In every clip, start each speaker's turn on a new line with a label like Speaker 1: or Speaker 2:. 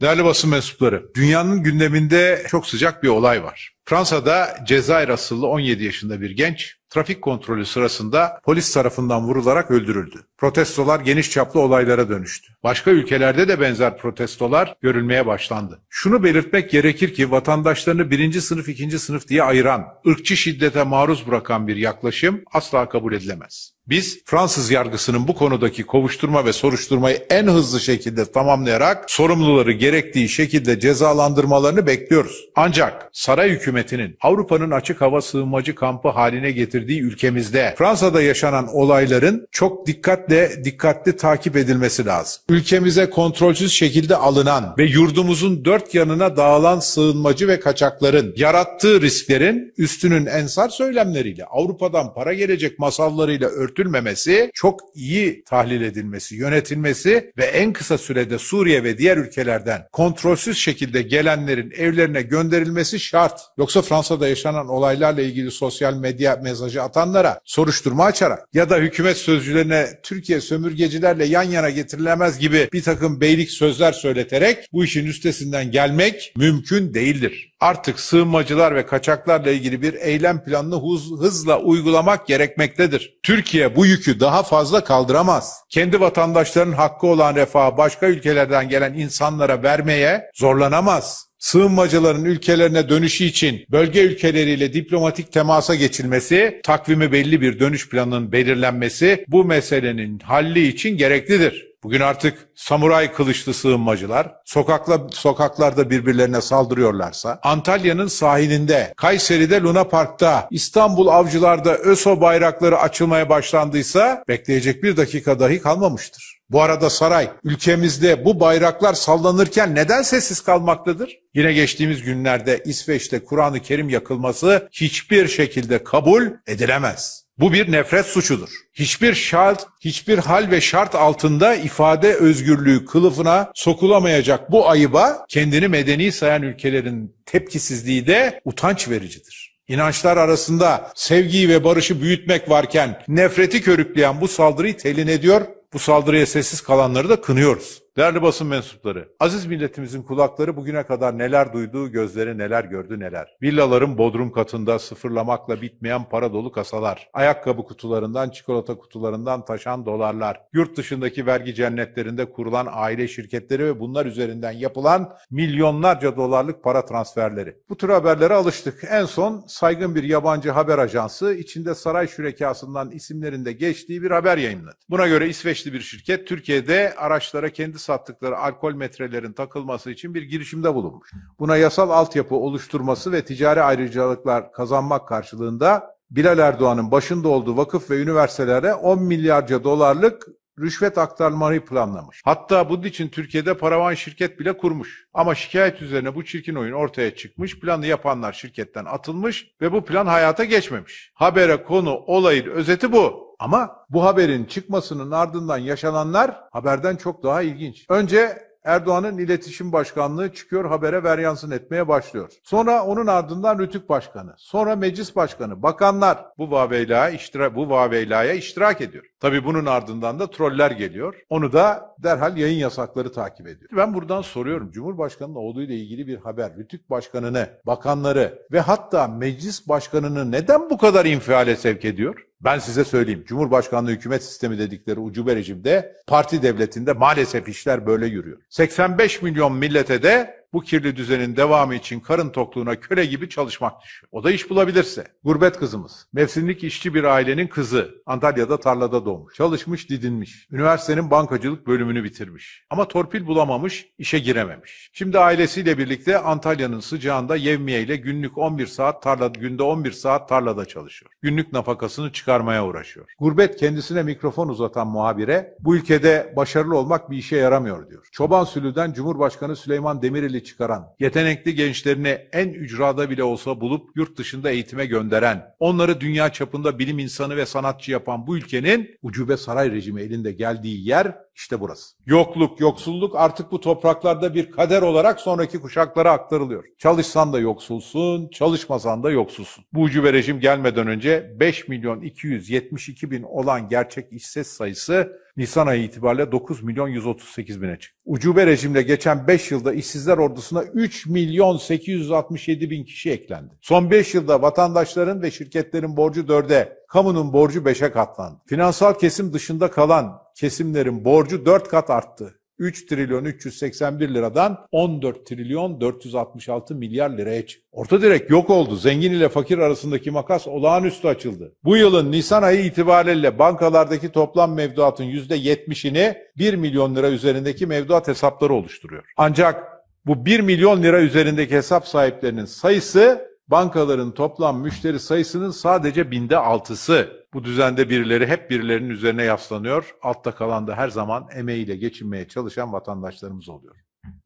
Speaker 1: Değerli basın mensupları, dünyanın gündeminde çok sıcak bir olay var. Fransa'da Cezayir asıllı 17 yaşında bir genç trafik kontrolü sırasında polis tarafından vurularak öldürüldü. Protestolar geniş çaplı olaylara dönüştü. Başka ülkelerde de benzer protestolar görülmeye başlandı. Şunu belirtmek gerekir ki vatandaşlarını birinci sınıf ikinci sınıf diye ayıran, ırkçı şiddete maruz bırakan bir yaklaşım asla kabul edilemez. Biz Fransız yargısının bu konudaki kovuşturma ve soruşturmayı en hızlı şekilde tamamlayarak sorumluları gerektiği şekilde cezalandırmalarını bekliyoruz. Ancak saray hükümetinin Avrupa'nın açık hava sığınmacı kampı haline getirdiği ülkemizde Fransa'da yaşanan olayların çok dikkatle dikkatli takip edilmesi lazım. Ülkemize kontrolsüz şekilde alınan ve yurdumuzun dört yanına dağılan sığınmacı ve kaçakların yarattığı risklerin üstünün ensar söylemleriyle Avrupa'dan para gelecek masallarıyla örtü dökülmemesi, çok iyi tahlil edilmesi, yönetilmesi ve en kısa sürede Suriye ve diğer ülkelerden kontrolsüz şekilde gelenlerin evlerine gönderilmesi şart. Yoksa Fransa'da yaşanan olaylarla ilgili sosyal medya mesajı atanlara soruşturma açarak ya da hükümet sözcülerine Türkiye sömürgecilerle yan yana getirilemez gibi bir takım beylik sözler söyleterek bu işin üstesinden gelmek mümkün değildir artık sığınmacılar ve kaçaklarla ilgili bir eylem planını hızla uygulamak gerekmektedir. Türkiye bu yükü daha fazla kaldıramaz. Kendi vatandaşlarının hakkı olan refahı başka ülkelerden gelen insanlara vermeye zorlanamaz sığınmacıların ülkelerine dönüşü için bölge ülkeleriyle diplomatik temasa geçilmesi, takvimi belli bir dönüş planının belirlenmesi bu meselenin halli için gereklidir. Bugün artık samuray kılıçlı sığınmacılar sokakla, sokaklarda birbirlerine saldırıyorlarsa, Antalya'nın sahilinde, Kayseri'de Luna Park'ta, İstanbul Avcılar'da ÖSO bayrakları açılmaya başlandıysa bekleyecek bir dakika dahi kalmamıştır. Bu arada saray ülkemizde bu bayraklar sallanırken neden sessiz kalmaktadır? Yine geçtiğimiz günlerde İsveç'te Kur'an-ı Kerim yakılması hiçbir şekilde kabul edilemez. Bu bir nefret suçudur. Hiçbir şart, hiçbir hal ve şart altında ifade özgürlüğü kılıfına sokulamayacak bu ayıba kendini medeni sayan ülkelerin tepkisizliği de utanç vericidir. İnançlar arasında sevgiyi ve barışı büyütmek varken nefreti körükleyen bu saldırıyı telin ediyor, bu saldırıya sessiz kalanları da kınıyoruz. Değerli basın mensupları, aziz milletimizin kulakları bugüne kadar neler duyduğu, gözleri neler gördü neler. Villaların bodrum katında sıfırlamakla bitmeyen para dolu kasalar, ayakkabı kutularından, çikolata kutularından taşan dolarlar, yurt dışındaki vergi cennetlerinde kurulan aile şirketleri ve bunlar üzerinden yapılan milyonlarca dolarlık para transferleri. Bu tür haberlere alıştık. En son saygın bir yabancı haber ajansı içinde saray şürekasından isimlerinde geçtiği bir haber yayınladı. Buna göre İsveçli bir şirket Türkiye'de araçlara kendi sattıkları alkol metrelerin takılması için bir girişimde bulunmuş. Buna yasal altyapı oluşturması ve ticari ayrıcalıklar kazanmak karşılığında Bilal Erdoğan'ın başında olduğu vakıf ve üniversitelere 10 milyarca dolarlık rüşvet aktarmayı planlamış. Hatta bunun için Türkiye'de paravan şirket bile kurmuş. Ama şikayet üzerine bu çirkin oyun ortaya çıkmış, planı yapanlar şirketten atılmış ve bu plan hayata geçmemiş. Habere konu olayın özeti bu. Ama bu haberin çıkmasının ardından yaşananlar haberden çok daha ilginç. Önce Erdoğan'ın iletişim başkanlığı çıkıyor habere veryansın etmeye başlıyor. Sonra onun ardından Rütük Başkanı, sonra Meclis Başkanı, bakanlar bu vaveylaya iştirak, bu vaveylaya iştirak ediyor. Tabi bunun ardından da troller geliyor. Onu da derhal yayın yasakları takip ediyor. Ben buradan soruyorum. Cumhurbaşkanı'nın oğluyla ilgili bir haber. Rütük Başkanı'nı, bakanları ve hatta Meclis Başkanı'nı neden bu kadar infiale sevk ediyor? Ben size söyleyeyim. Cumhurbaşkanlığı hükümet sistemi dedikleri ucube rejimde parti devletinde maalesef işler böyle yürüyor. 85 milyon millete de bu kirli düzenin devamı için karın tokluğuna köle gibi çalışmak düşüyor. O da iş bulabilirse. Gurbet kızımız. Mevsimlik işçi bir ailenin kızı. Antalya'da tarlada doğmuş. Çalışmış, didinmiş. Üniversitenin bankacılık bölümünü bitirmiş. Ama torpil bulamamış, işe girememiş. Şimdi ailesiyle birlikte Antalya'nın sıcağında yevmiye ile günlük 11 saat tarlada, günde 11 saat tarlada çalışıyor. Günlük nafakasını çıkarmaya uğraşıyor. Gurbet kendisine mikrofon uzatan muhabire bu ülkede başarılı olmak bir işe yaramıyor diyor. Çoban Sülü'den Cumhurbaşkanı Süleyman Demirel'i ortaya çıkaran, yetenekli gençlerini en ücrada bile olsa bulup yurt dışında eğitime gönderen, onları dünya çapında bilim insanı ve sanatçı yapan bu ülkenin ucube saray rejimi elinde geldiği yer işte burası. Yokluk, yoksulluk artık bu topraklarda bir kader olarak sonraki kuşaklara aktarılıyor. Çalışsan da yoksulsun, çalışmasan da yoksulsun. Bu ucube rejim gelmeden önce 5 milyon 272 bin olan gerçek işsiz sayısı Nisan ayı itibariyle 9 milyon 138 bine çıktı. Ucube rejimle geçen 5 yılda işsizler ordusuna 3 milyon 867 bin kişi eklendi. Son 5 yılda vatandaşların ve şirketlerin borcu 4'e, kamunun borcu 5'e katlandı. Finansal kesim dışında kalan kesimlerin borcu 4 kat arttı. 3 trilyon 381 liradan 14 trilyon 466 milyar liraya çıktı. Orta direk yok oldu. Zengin ile fakir arasındaki makas olağanüstü açıldı. Bu yılın Nisan ayı itibariyle bankalardaki toplam mevduatın %70'ini 1 milyon lira üzerindeki mevduat hesapları oluşturuyor. Ancak bu 1 milyon lira üzerindeki hesap sahiplerinin sayısı bankaların toplam müşteri sayısının sadece binde altısı. Bu düzende birileri hep birilerinin üzerine yaslanıyor. Altta kalan da her zaman emeğiyle geçinmeye çalışan vatandaşlarımız oluyor.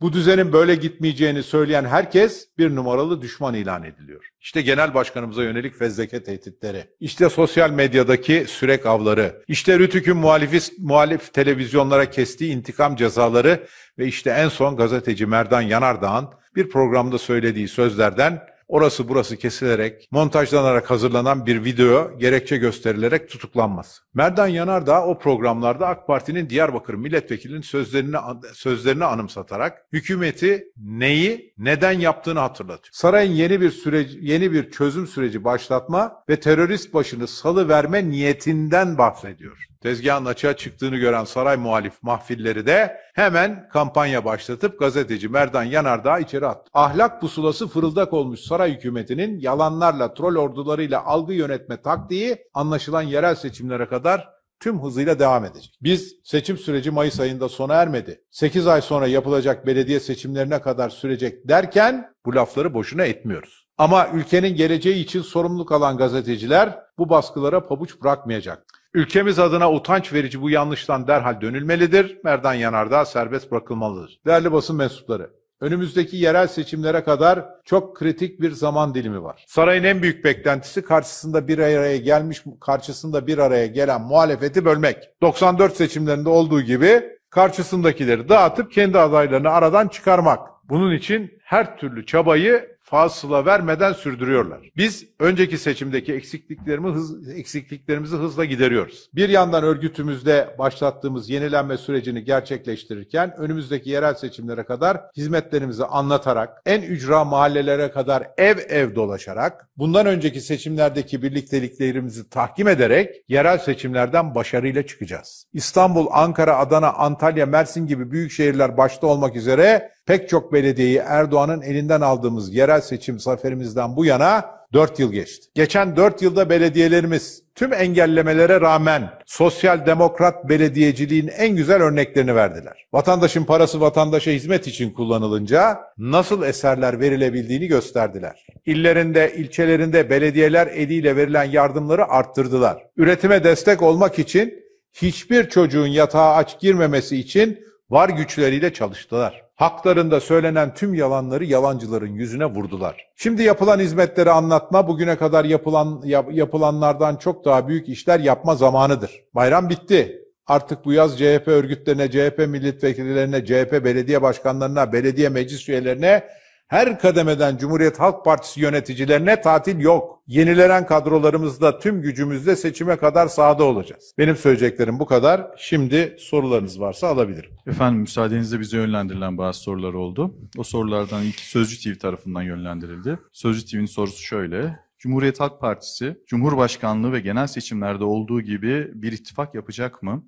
Speaker 1: Bu düzenin böyle gitmeyeceğini söyleyen herkes bir numaralı düşman ilan ediliyor. İşte genel başkanımıza yönelik fezleke tehditleri, işte sosyal medyadaki sürek avları, işte Rütük'ün muhalifist muhalif televizyonlara kestiği intikam cezaları ve işte en son gazeteci Merdan Yanardağ'ın bir programda söylediği sözlerden orası burası kesilerek, montajlanarak hazırlanan bir video gerekçe gösterilerek tutuklanmaz. Merdan Yanardağ o programlarda AK Parti'nin Diyarbakır milletvekilinin sözlerini sözlerini anımsatarak hükümeti neyi, neden yaptığını hatırlatıyor. Sarayın yeni bir süreci, yeni bir çözüm süreci başlatma ve terörist başını salı verme niyetinden bahsediyor. Tezgahın açığa çıktığını gören saray muhalif mahfilleri de hemen kampanya başlatıp gazeteci Merdan Yanardağ içeri attı. Ahlak pusulası fırıldak olmuş saray hükümetinin yalanlarla, troll ordularıyla algı yönetme taktiği anlaşılan yerel seçimlere kadar tüm hızıyla devam edecek. Biz seçim süreci Mayıs ayında sona ermedi. 8 ay sonra yapılacak belediye seçimlerine kadar sürecek derken bu lafları boşuna etmiyoruz. Ama ülkenin geleceği için sorumluluk alan gazeteciler bu baskılara pabuç bırakmayacak. Ülkemiz adına utanç verici bu yanlıştan derhal dönülmelidir. Merdan Yanardağ serbest bırakılmalıdır. Değerli basın mensupları, Önümüzdeki yerel seçimlere kadar çok kritik bir zaman dilimi var. Sarayın en büyük beklentisi karşısında bir araya gelmiş karşısında bir araya gelen muhalefeti bölmek. 94 seçimlerinde olduğu gibi karşısındakileri dağıtıp kendi adaylarını aradan çıkarmak. Bunun için her türlü çabayı fasıla vermeden sürdürüyorlar. Biz önceki seçimdeki eksikliklerimizi, hız, eksikliklerimizi hızla gideriyoruz. Bir yandan örgütümüzde başlattığımız yenilenme sürecini gerçekleştirirken önümüzdeki yerel seçimlere kadar hizmetlerimizi anlatarak, en ücra mahallelere kadar ev ev dolaşarak, bundan önceki seçimlerdeki birlikteliklerimizi tahkim ederek yerel seçimlerden başarıyla çıkacağız. İstanbul, Ankara, Adana, Antalya, Mersin gibi büyük şehirler başta olmak üzere Pek çok belediyeyi Erdoğan'ın elinden aldığımız yerel seçim zaferimizden bu yana 4 yıl geçti. Geçen 4 yılda belediyelerimiz tüm engellemelere rağmen sosyal demokrat belediyeciliğin en güzel örneklerini verdiler. Vatandaşın parası vatandaşa hizmet için kullanılınca nasıl eserler verilebildiğini gösterdiler. İllerinde, ilçelerinde belediyeler eliyle verilen yardımları arttırdılar. Üretime destek olmak için hiçbir çocuğun yatağa aç girmemesi için var güçleriyle çalıştılar. Haklarında söylenen tüm yalanları yalancıların yüzüne vurdular. Şimdi yapılan hizmetleri anlatma bugüne kadar yapılan yap, yapılanlardan çok daha büyük işler yapma zamanıdır. Bayram bitti. Artık bu yaz CHP örgütlerine, CHP milletvekillerine, CHP belediye başkanlarına, belediye meclis üyelerine her kademeden Cumhuriyet Halk Partisi yöneticilerine tatil yok. Yenilenen kadrolarımızla tüm gücümüzle seçime kadar sahada olacağız. Benim söyleyeceklerim bu kadar.
Speaker 2: Şimdi sorularınız varsa alabilirim. Efendim müsaadenizle bize yönlendirilen bazı sorular oldu. O sorulardan ilk Sözcü TV tarafından yönlendirildi. Sözcü TV'nin sorusu şöyle. Cumhuriyet Halk Partisi, Cumhurbaşkanlığı ve genel seçimlerde olduğu gibi bir ittifak yapacak mı?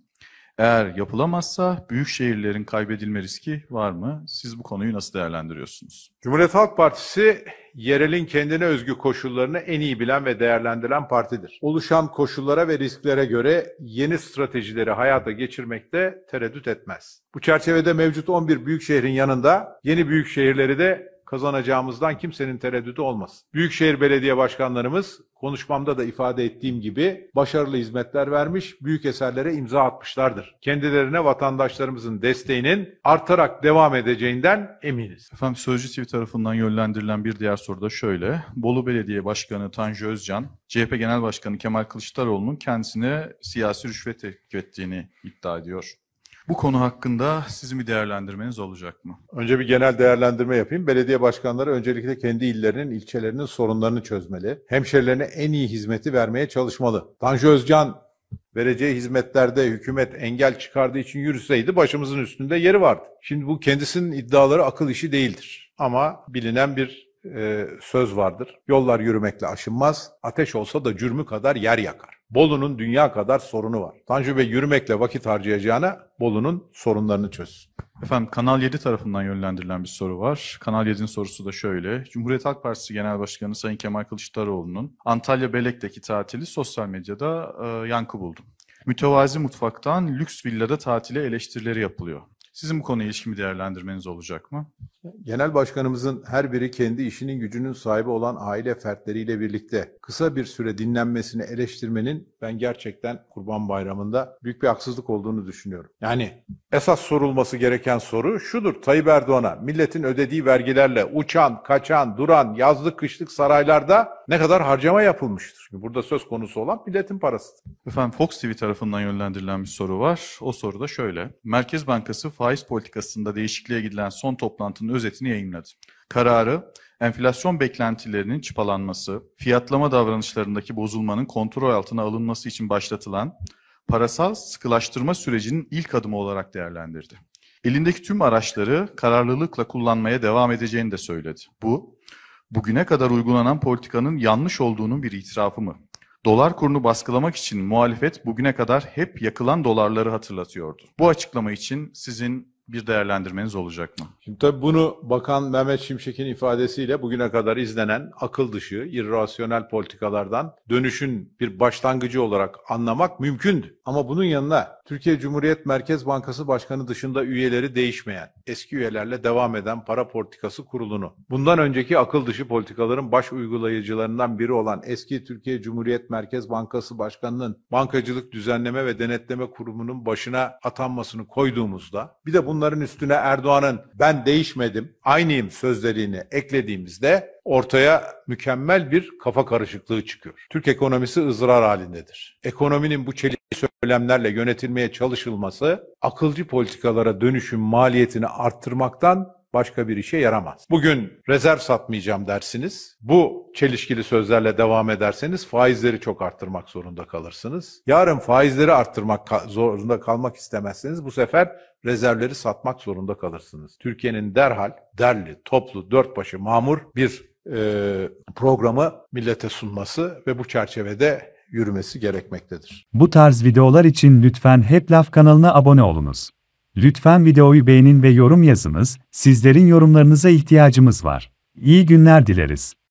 Speaker 2: Eğer yapılamazsa büyük şehirlerin kaybedilme riski var mı? Siz bu konuyu nasıl değerlendiriyorsunuz?
Speaker 1: Cumhuriyet Halk Partisi yerelin kendine özgü koşullarını en iyi bilen ve değerlendiren partidir. Oluşan koşullara ve risklere göre yeni stratejileri hayata geçirmekte tereddüt etmez. Bu çerçevede mevcut 11 büyük şehrin yanında yeni büyük şehirleri de kazanacağımızdan kimsenin tereddüdü olmaz. Büyükşehir Belediye Başkanlarımız konuşmamda da ifade ettiğim gibi başarılı hizmetler vermiş, büyük eserlere imza atmışlardır. Kendilerine vatandaşlarımızın desteğinin artarak devam edeceğinden eminiz.
Speaker 2: Efendim Sözcü TV tarafından yönlendirilen bir diğer soru da şöyle. Bolu Belediye Başkanı Tanju Özcan, CHP Genel Başkanı Kemal Kılıçdaroğlu'nun kendisine siyasi rüşvet teklif ettiğini iddia ediyor. Bu konu hakkında sizin bir değerlendirmeniz olacak mı? Önce bir
Speaker 1: genel değerlendirme yapayım. Belediye başkanları öncelikle kendi illerinin, ilçelerinin sorunlarını çözmeli. Hemşerilerine en iyi hizmeti vermeye çalışmalı. Tanju Özcan vereceği hizmetlerde hükümet engel çıkardığı için yürüseydi başımızın üstünde yeri vardı. Şimdi bu kendisinin iddiaları akıl işi değildir. Ama bilinen bir e, söz vardır. Yollar yürümekle aşınmaz, ateş olsa da cürmü kadar yer yakar. Bolu'nun dünya kadar sorunu var. Tanju Bey yürümekle vakit
Speaker 2: harcayacağına Bolu'nun sorunlarını çözsün. Efendim Kanal 7 tarafından yönlendirilen bir soru var. Kanal 7'nin sorusu da şöyle. Cumhuriyet Halk Partisi Genel Başkanı Sayın Kemal Kılıçdaroğlu'nun Antalya Belek'teki tatili sosyal medyada e, yankı buldu. Mütevazi mutfaktan lüks villada tatile eleştirileri yapılıyor. Sizin bu konuya ilişkin bir değerlendirmeniz olacak mı?
Speaker 1: Genel başkanımızın her biri kendi işinin gücünün sahibi olan aile fertleriyle birlikte kısa bir süre dinlenmesini eleştirmenin ben gerçekten Kurban Bayramı'nda büyük bir haksızlık olduğunu düşünüyorum. Yani esas sorulması gereken soru şudur Tayyip Erdoğan'a milletin ödediği vergilerle uçan, kaçan, duran, yazlık kışlık saraylarda ne kadar harcama yapılmıştır.
Speaker 2: Şimdi burada söz konusu olan milletin parası. Efendim Fox TV tarafından yönlendirilen bir soru var. O soru da şöyle. Merkez Bankası faiz politikasında değişikliğe gidilen son toplantının özetini yayınladı. Kararı enflasyon beklentilerinin çıpalanması, fiyatlama davranışlarındaki bozulmanın kontrol altına alınması için başlatılan parasal sıkılaştırma sürecinin ilk adımı olarak değerlendirdi. Elindeki tüm araçları kararlılıkla kullanmaya devam edeceğini de söyledi. Bu bugüne kadar uygulanan politikanın yanlış olduğunun bir itirafı mı? Dolar kurunu baskılamak için muhalefet bugüne kadar hep yakılan dolarları hatırlatıyordu. Bu açıklama için sizin bir değerlendirmeniz olacak mı? Şimdi tabii bunu Bakan
Speaker 1: Mehmet Şimşek'in ifadesiyle bugüne kadar izlenen akıl dışı, irrasyonel politikalardan dönüşün bir başlangıcı olarak anlamak mümkündü. Ama bunun yanına Türkiye Cumhuriyet Merkez Bankası Başkanı dışında üyeleri değişmeyen, eski üyelerle devam eden para politikası kurulunu, bundan önceki akıl dışı politikaların baş uygulayıcılarından biri olan eski Türkiye Cumhuriyet Merkez Bankası Başkanı'nın Bankacılık Düzenleme ve Denetleme Kurumu'nun başına atanmasını koyduğumuzda, bir de bunu bunların üstüne Erdoğan'ın ben değişmedim, aynıyım sözlerini eklediğimizde ortaya mükemmel bir kafa karışıklığı çıkıyor. Türk ekonomisi ızrar halindedir. Ekonominin bu çelik söylemlerle yönetilmeye çalışılması akılcı politikalara dönüşüm maliyetini arttırmaktan başka bir işe yaramaz. Bugün rezerv satmayacağım dersiniz. Bu çelişkili sözlerle devam ederseniz faizleri çok arttırmak zorunda kalırsınız. Yarın faizleri arttırmak zorunda kalmak istemezseniz bu sefer rezervleri satmak zorunda kalırsınız. Türkiye'nin derhal derli, toplu, dört başı mamur bir e, programı millete sunması ve bu çerçevede yürümesi gerekmektedir.
Speaker 2: Bu tarz videolar için lütfen Hep Laf kanalına abone olunuz. Lütfen videoyu beğenin ve yorum yazınız, sizlerin yorumlarınıza ihtiyacımız var. İyi günler dileriz.